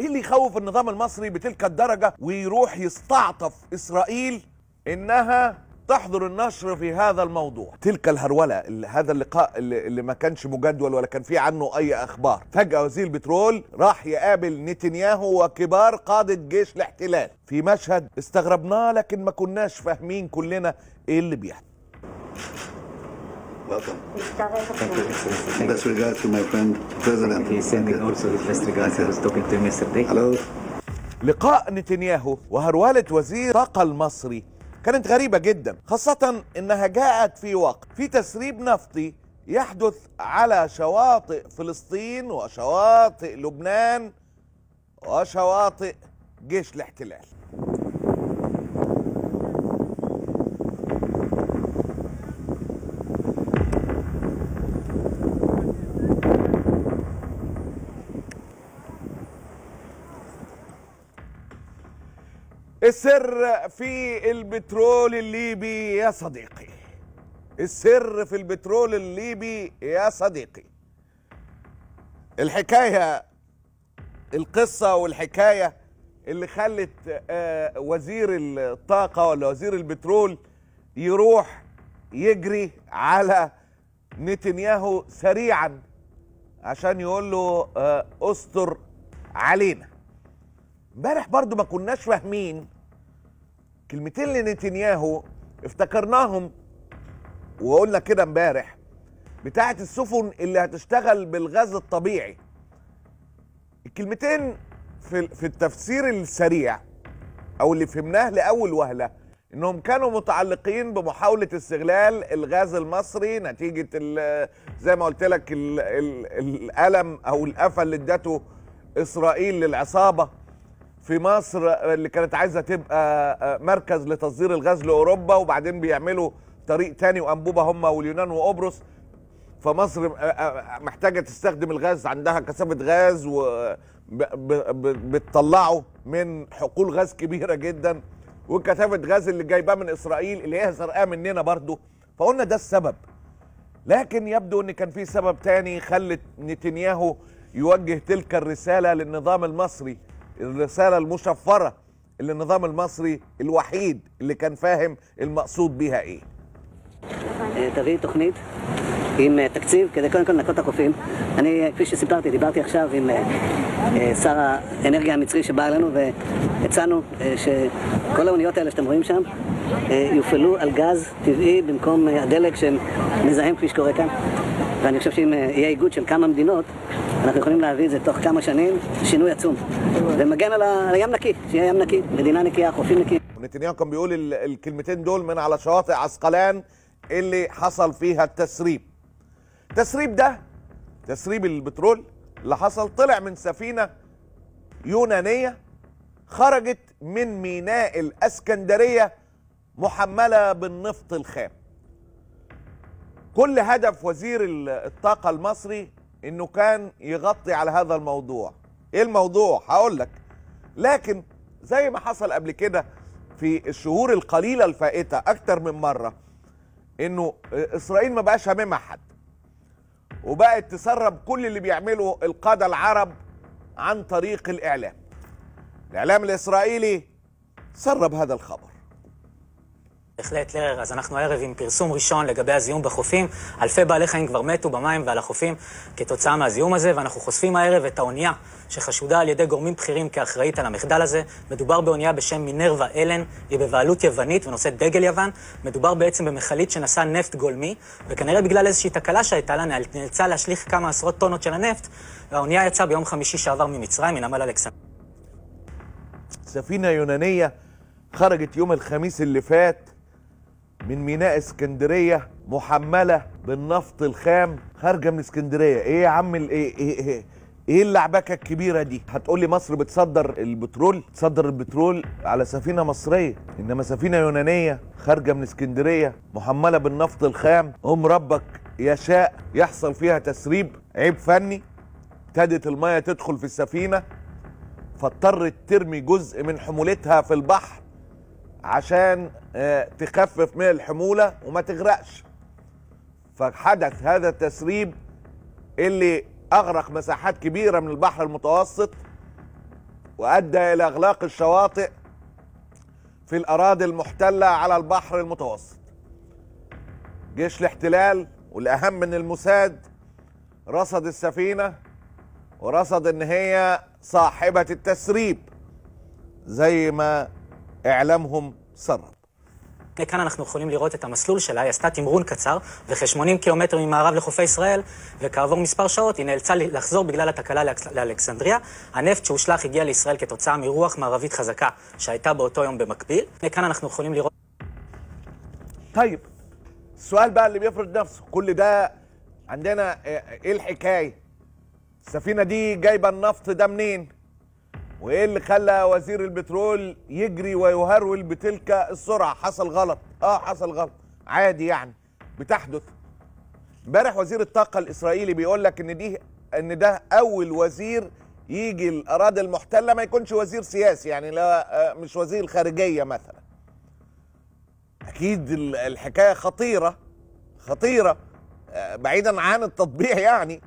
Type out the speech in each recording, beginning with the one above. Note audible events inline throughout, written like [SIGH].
ايه اللي يخوف النظام المصري بتلك الدرجه ويروح يستعطف اسرائيل انها تحضر النشر في هذا الموضوع تلك الهرولة هذا اللقاء اللي, اللي ما كانش مجدول ولا كان فيه عنه أي أخبار فجأة وزير البترول راح يقابل نتنياهو وكبار قادة جيش الاحتلال في مشهد استغربناه لكن ما كناش فاهمين كلنا إيه اللي بيحصل Best regards to my friend, President. He's sending also his best regards. I was talking to him yesterday. Hello. لقاء نتنياهو وهرولة وزير الطاقة المصري كانت غريبة جدا خاصة انها جاءت في وقت في تسريب نفطي يحدث على شواطئ فلسطين وشواطئ لبنان وشواطئ جيش الاحتلال السر في البترول الليبي يا صديقي السر في البترول الليبي يا صديقي الحكاية القصة والحكاية اللي خلت آه، وزير الطاقة ولا وزير البترول يروح يجري على نتنياهو سريعا عشان يقول له آه، استر علينا امبارح برضو ما كناش فاهمين كلمتين لنتنياهو افتكرناهم وقلنا كده امبارح بتاعه السفن اللي هتشتغل بالغاز الطبيعي الكلمتين في في التفسير السريع او اللي فهمناه لاول وهله انهم كانوا متعلقين بمحاوله استغلال الغاز المصري نتيجه زي ما قلت لك الالم او القفل اللي ادته اسرائيل للعصابه في مصر اللي كانت عايزه تبقى آه، مركز لتصدير الغاز لاوروبا وبعدين بيعملوا طريق تاني وانبوبه هم واليونان وقبرص فمصر آه، آه، محتاجه تستخدم الغاز عندها كثافه غاز و بتطلعه من حقول غاز كبيره جدا وكثافه غاز اللي جايباه من اسرائيل اللي هي سرقاه مننا برضه فقلنا ده السبب لكن يبدو ان كان في سبب تاني خلت نتنياهو يوجه تلك الرساله للنظام المصري الرسالة المشفرة اللي النظام المصري الوحيد اللي كان فاهم المقصود بيها ايه تغيير تخنيت עם תקציב, כדי קודם כל לנקות את החופים. אני, אה، כפי שסיפרתי, דיברתי עכשיו עם אה، אה، שר האנרגיה המצרי שבא אלינו והצענו שכל האוניות האלה שאתם רואים שם יופעלו על גז טבעי במקום הדלק שהם מזהם כפי שקורה כאן. ואני חושב שאם יהיה איגוד של כמה מדינות, אנחנו יכולים להביא את זה תוך כמה שנים, שינוי עצום. ומגן על הים נקי, שיהיה ים נקי, מדינה נקייה, חופים נקיים. נתניהו كان بيقول الكلمتين دول من على شواطئ عسقلان اللي حصل فيها التسريب التسريب ده تسريب البترول اللي حصل طلع من سفينة يونانية خرجت من ميناء الأسكندرية محملة بالنفط الخام كل هدف وزير الطاقة المصري انه كان يغطي على هذا الموضوع ايه الموضوع هقول لك لكن زي ما حصل قبل كده في الشهور القليلة الفائتة اكتر من مرة انه اسرائيل ما بقاش هاممها حد وبقت تسرب كل اللي بيعمله القادة العرب عن طريق الاعلام الاعلام الاسرائيلي سرب هذا الخبر בהחלט, לרר, אז אנחנו הערב עם פרסום ראשון לגבי הזיהום בחופים. אלפי בעלי חיים כבר מתו במים ועל החופים כתוצאה מהזיהום הזה, ואנחנו חושפים הערב את האונייה שחשודה על ידי גורמים בכירים כאחראית על המחדל הזה. מדובר באונייה בשם מינרווה אלן, היא בבעלות יוונית ונושאת דגל יוון. מדובר בעצם במכלית שנשאה נפט גולמי, וכנראה בגלל איזושהי תקלה שהייתה לה, נאלצה להשליך כמה עשרות טונות של הנפט, והאונייה יצאה ביום חמישי שעבר ממצרים, מנמל אלכסנדר. سفينة يونانية خرجت يوم الخميس اللي فات من ميناء اسكندريه محمله بالنفط الخام خارجه من اسكندريه ايه يا عم الايه ايه, إيه ايه اللعبكه الكبيره دي هتقولي مصر بتصدر البترول تصدر البترول على سفينه مصريه انما سفينه يونانيه خارجه من اسكندريه محمله بالنفط الخام ام ربك يشاء يحصل فيها تسريب عيب فني ابتدت الميه تدخل في السفينه فاضطرت ترمي جزء من حمولتها في البحر عشان آه، تخفف من الحموله وما تغرقش فحدث هذا التسريب اللي اغرق مساحات كبيره من البحر المتوسط وادى الى اغلاق الشواطئ في الاراضي المحتله على البحر المتوسط جيش الاحتلال والاهم من الموساد رصد السفينه ورصد ان هي صاحبه التسريب زي ما إعلامهم سرب כאן אנחנו יכולים לראות את המסלול שלה, היא עשתה תמרון קצר, וכ-80 קילומטר ממערב לחופי ישראל, וכעבור מספר שעות היא נאלצה לחזור בגלל התקלה לאלכסנדריה. הנפט שהושלח הגיע לישראל כתוצאה מרוח מערבית חזקה שהייתה באותו יום במקביל. כאן אנחנו יכולים לראות... טייב, סואל بقى למי بيفرض נפס, كل ده עדנה, אל الحكايه ספינה די جايبه النفط דמנין. وايه اللي خلى وزير البترول يجري ويهرول بتلك السرعه حصل غلط اه حصل غلط عادي يعني بتحدث امبارح وزير الطاقه الاسرائيلي بيقول لك ان دي ان ده اول وزير يجي الاراضي المحتله ما يكونش وزير سياسي يعني لا آه، مش وزير خارجيه مثلا اكيد الحكايه خطيره خطيره آه، بعيدا عن التطبيع يعني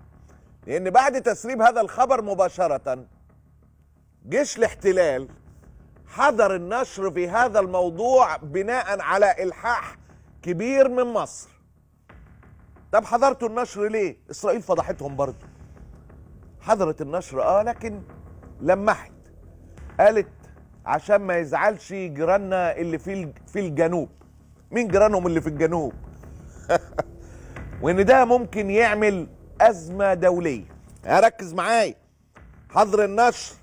لان بعد تسريب هذا الخبر مباشره جيش الاحتلال حضر النشر في هذا الموضوع بناء على الحاح كبير من مصر طب حضرتوا النشر ليه اسرائيل فضحتهم برضو حضرت النشر اه لكن لمحت قالت عشان ما يزعلش جيراننا اللي في في الجنوب مين جيرانهم اللي في الجنوب [LAUGHS] وان ده ممكن يعمل ازمه دوليه ركز معايا حظر النشر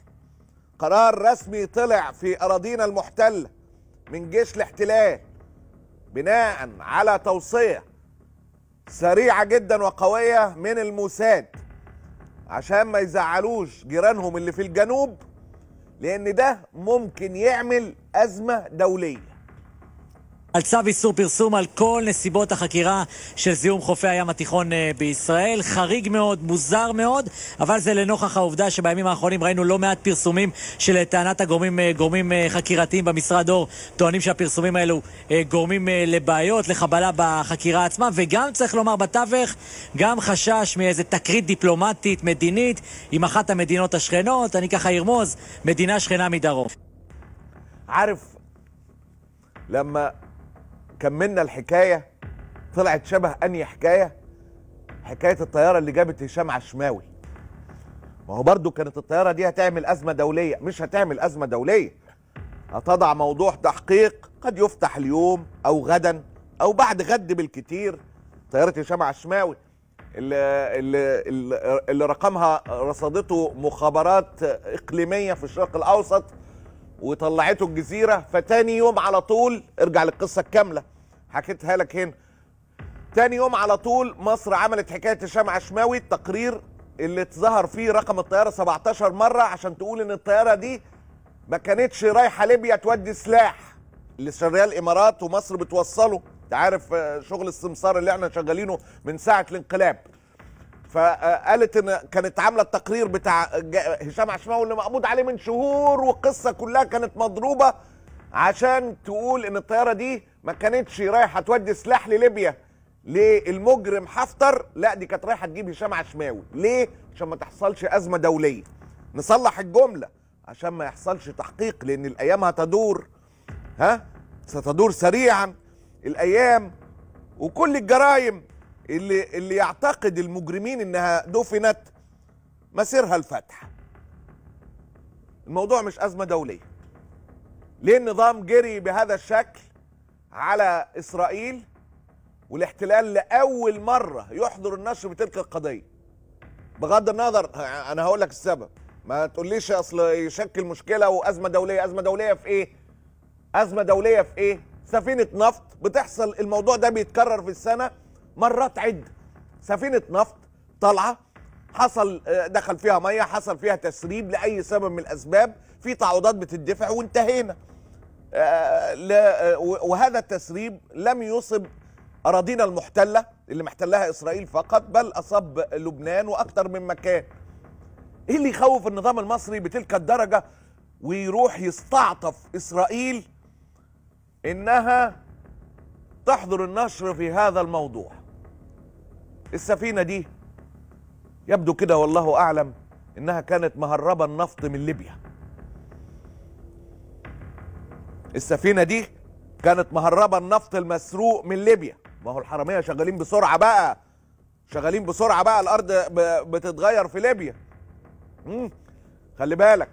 قرار رسمي طلع في أراضينا المحتلة من جيش الاحتلال بناء على توصية سريعة جدا وقوية من الموساد عشان ما يزعلوش جيرانهم اللي في الجنوب لأن ده ممكن يعمل أزمة دولية על צו איסור פרסום על כל נסיבות החקירה של זיהום חופי הים התיכון אה, בישראל. חריג מאוד, מוזר מאוד, אבל זה לנוכח העובדה שבימים האחרונים ראינו לא מעט פרסומים שלטענת הגורמים אה, גורמים אה, חקירתיים במשרד אור טוענים שהפרסומים האלו גורמים לבעיות, לחבלה בחקירה עצמה, וגם, צריך לומר בתווך, גם חשש מאיזה תקרית דיפלומטית, מדינית, עם אחת המדינות השכנות, אני ככה ארמוז, מדינה שכנה מדרום. ערף, למה كملنا الحكايه طلعت شبه انهي حكايه حكايه الطياره اللي جابت هشام عشماوي ما هو برضه كانت الطياره دي هتعمل ازمه دوليه مش هتعمل ازمه دوليه هتضع موضوع تحقيق قد يفتح اليوم او غدا او بعد غد بالكتير طياره هشام عشماوي اللي, اللي, اللي رقمها رصدته مخابرات اقليميه في الشرق الاوسط وطلعته الجزيره فتاني يوم على طول ارجع للقصه الكامله حكيتها لك هنا تاني يوم على طول مصر عملت حكايه هشام عشماوي التقرير اللي اتظهر فيه رقم الطياره 17 مره عشان تقول ان الطياره دي ما كانتش رايحه ليبيا تودي سلاح لسريال الامارات ومصر بتوصله انت عارف آه، شغل السمسار اللي احنا شغالينه من ساعه الانقلاب فقالت ان كانت عامله التقرير بتاع هشام عشماوي اللي مقبوض عليه من شهور والقصه كلها كانت مضروبه عشان تقول ان الطياره دي ما كانتش رايحه تودي سلاح لليبيا للمجرم حفتر لا دي كانت رايحه تجيب هشام عشماوي ليه عشان ما تحصلش ازمه دوليه نصلح الجمله عشان ما يحصلش تحقيق لان الايام هتدور ها ستدور سريعا الايام وكل الجرائم اللي اللي يعتقد المجرمين انها دفنت مسيرها الفتح الموضوع مش ازمه دوليه ليه النظام جري بهذا الشكل على اسرائيل والاحتلال لاول مره يحضر النشر بتلك القضيه بغض النظر انا هقول لك السبب ما تقوليش اصل يشكل مشكله وازمه دوليه ازمه دوليه في ايه ازمه دوليه في ايه سفينه نفط بتحصل الموضوع ده بيتكرر في السنه مرات عدة سفينة نفط طالعة حصل آه، دخل فيها مية حصل فيها تسريب لأي سبب من الأسباب في تعويضات بتدفع وانتهينا آه، آه، وهذا التسريب لم يصب أراضينا المحتلة اللي محتلها إسرائيل فقط بل أصاب لبنان وأكثر من مكان إيه اللي يخوف النظام المصري بتلك الدرجة ويروح يستعطف إسرائيل إنها تحضر النشر في هذا الموضوع السفينة دي يبدو كده والله أعلم إنها كانت مهربة النفط من ليبيا السفينة دي كانت مهربة النفط المسروق من ليبيا ما هو الحرامية شغالين بسرعة بقى شغالين بسرعة بقى الأرض بتتغير في ليبيا خلي بالك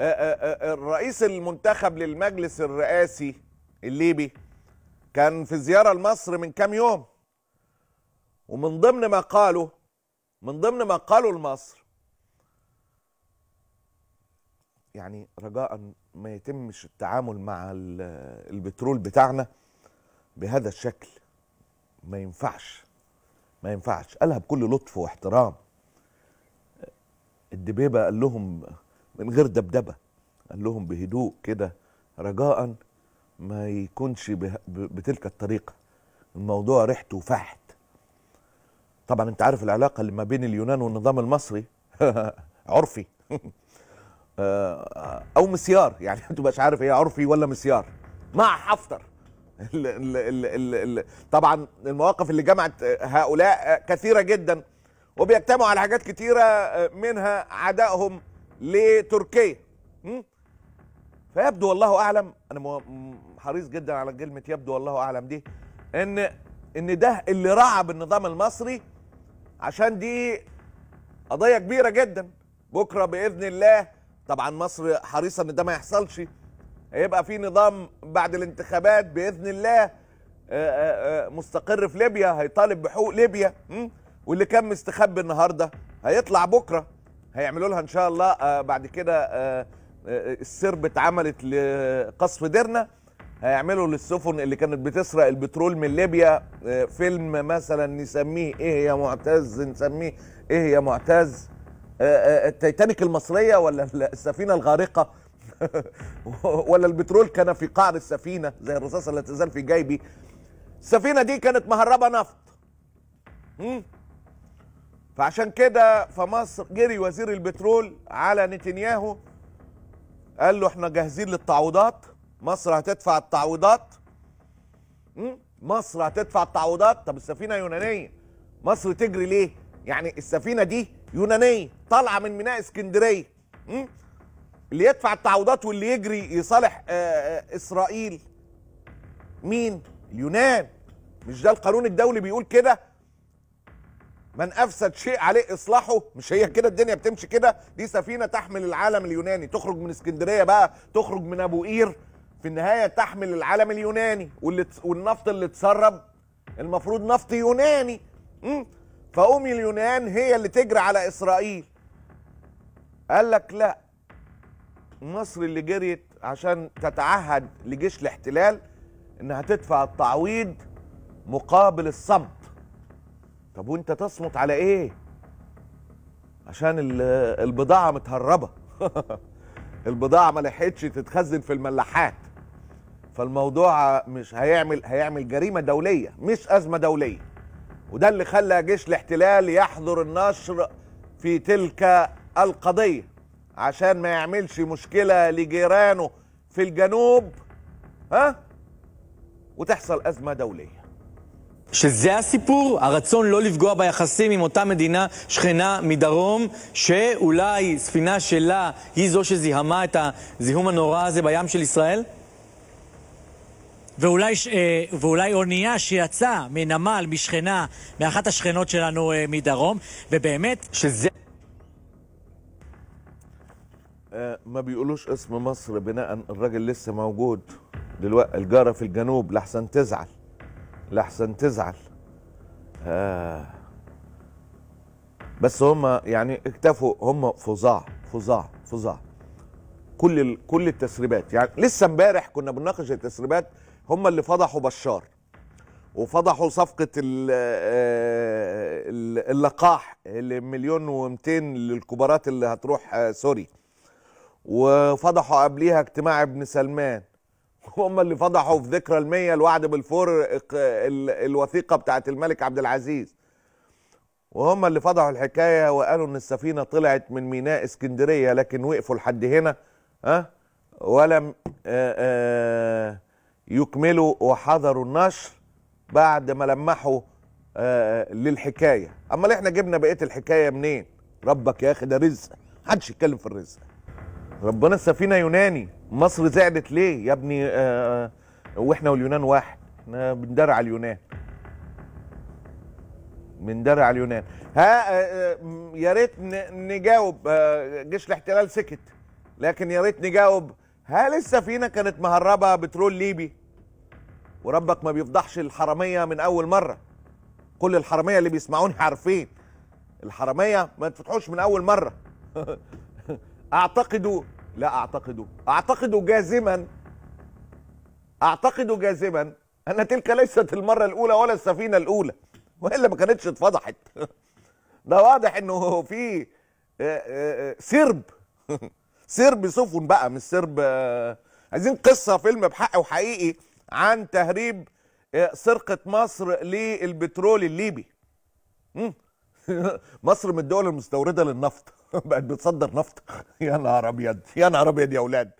الرئيس المنتخب للمجلس الرئاسي الليبي كان في زيارة لمصر من كام يوم ومن ضمن ما قالوا من ضمن ما قالوا لمصر يعني رجاء ما يتمش التعامل مع البترول بتاعنا بهذا الشكل ما ينفعش ما ينفعش قالها بكل لطف واحترام الدبيبه قال لهم من غير دبدبه قال لهم بهدوء كده رجاء ما يكونش بتلك الطريقه الموضوع ريحته فحت طبعا انت عارف العلاقه اللي ما بين اليونان والنظام المصري [LAUGHS] عرفي [LAUGHS] آه، او مسيار يعني ما مش عارف هي عرفي ولا مسيار مع حفتر طبعا المواقف اللي جمعت هؤلاء كثيره جدا وبيجتمعوا على حاجات كثيره منها عدائهم لتركيا فيبدو والله اعلم انا حريص جدا على كلمه يبدو والله اعلم دي ان ان ده اللي رعب النظام المصري عشان دي قضيه كبيره جدا بكره باذن الله طبعا مصر حريصه ان ده ما يحصلش هيبقى في نظام بعد الانتخابات باذن الله آه، آه، آه، مستقر في ليبيا هيطالب بحقوق ليبيا واللي كان مستخبي النهارده هيطلع بكره هيعملوا لها ان شاء الله بعد كده السرب اتعملت لقصف ديرنا هيعملوا للسفن اللي كانت بتسرق البترول من ليبيا آه، فيلم مثلا نسميه ايه يا معتز نسميه ايه يا معتز آه، آه، التيتانيك المصريه ولا السفينه الغارقه [LAUGHS] ولا البترول كان في قعر السفينه زي الرصاصه اللي تزال في جيبي السفينه دي كانت مهربه نفط فعشان كده فمصر جري وزير البترول على نتنياهو قال له احنا جاهزين للتعويضات مصر هتدفع التعويضات مصر هتدفع التعويضات طب السفينه يونانيه مصر تجري ليه يعني السفينه دي يونانيه طالعه من ميناء اسكندريه اللي يدفع التعويضات واللي يجري يصالح آه، آه، اسرائيل مين اليونان مش ده القانون الدولي بيقول كده من افسد شيء عليه اصلاحه مش هي كده الدنيا بتمشي كده دي سفينه تحمل العالم اليوناني تخرج من اسكندريه بقى تخرج من ابو قير في النهايه تحمل العلم اليوناني والنفط اللي اتسرب المفروض نفط يوناني فأم اليونان هي اللي تجري على إسرائيل قال لك لا مصر اللي جريت عشان تتعهد لجيش الاحتلال انها تدفع التعويض مقابل الصمت طب وانت تصمت على ايه عشان البضاعه متهربه [LAUGHS] البضاعه ما لحقتش تتخزن في الملاحات فالموضوع مش هيعمل هيعمل جريمه دوليه مش ازمه دوليه وده اللي خلى جيش الاحتلال يحضر النشر في تلك القضيه عشان ما يعملش مشكله لجيرانه في الجنوب ها وتحصل ازمه دوليه שזה הסיפור, הרצון לא לפגוע ביחסים עם אותה מדינה שכנה מדרום, שאולי ספינה שלה היא זו שזיהמה את הזיהום הנורא הזה בים של ישראל? ואולי, ואולי אונייה שיצאה מנמל, משכנה, מאחת השכנות שלנו מדרום, ובאמת שזה... ما بيقولوش اسم مصر بناء الراجل لسه موجود دلوقتي الجارة في الجنوب لحسن تزعل لحسن تزعل آه بس هم يعني اكتفوا هم فظاع فظاع فظاع كل كل التسريبات يعني لسه امبارح كنا بنناقش التسريبات هم اللي فضحوا بشار وفضحوا صفقة آه، اللقاح اللي مليون ومتين للكبارات اللي هتروح آه، سوري وفضحوا قبليها اجتماع ابن سلمان هم اللي فضحوا في ذكرى المية الوعد بالفور الوثيقة بتاعت الملك عبد العزيز وهم اللي فضحوا الحكاية وقالوا ان السفينة طلعت من ميناء اسكندرية لكن وقفوا لحد هنا ها أه؟ ولم آآ آآ يكملوا وحضروا النشر بعد ما لمحوا آه،, آه للحكايه امال احنا جبنا بقيه الحكايه منين ربك يا اخي ده رزق حدش يتكلم في الرزق ربنا السفينه يوناني مصر زعلت ليه يا ابني آه, آه، واحنا واليونان واحد احنا بندار على اليونان بندار على اليونان ها آه، يا ريت نجاوب جيش الاحتلال سكت لكن يا ريت نجاوب هل السفينه كانت مهربه بترول ليبي وربك ما بيفضحش الحراميه من اول مره كل الحراميه اللي بيسمعوني عارفين الحراميه ما تفتحوش من اول مره [LAUGHS] اعتقد لا اعتقد اعتقد جازما اعتقد جازما ان تلك ليست المره الاولى ولا السفينه الاولى [LAUGHS] والا ما كانتش اتفضحت [LAUGHS] ده واضح انه في آه، آه، آه، سرب سرب سفن بقى مش سرب عايزين قصه فيلم بحق وحقيقي عن تهريب آه، سرقه مصر للبترول الليبي [LAUGHS] مصر من الدول المستورده للنفط [LAUGHS] بقت بتصدر نفط [LAUGHS] يا نهار ابيض يا نهار ابيض يا اولاد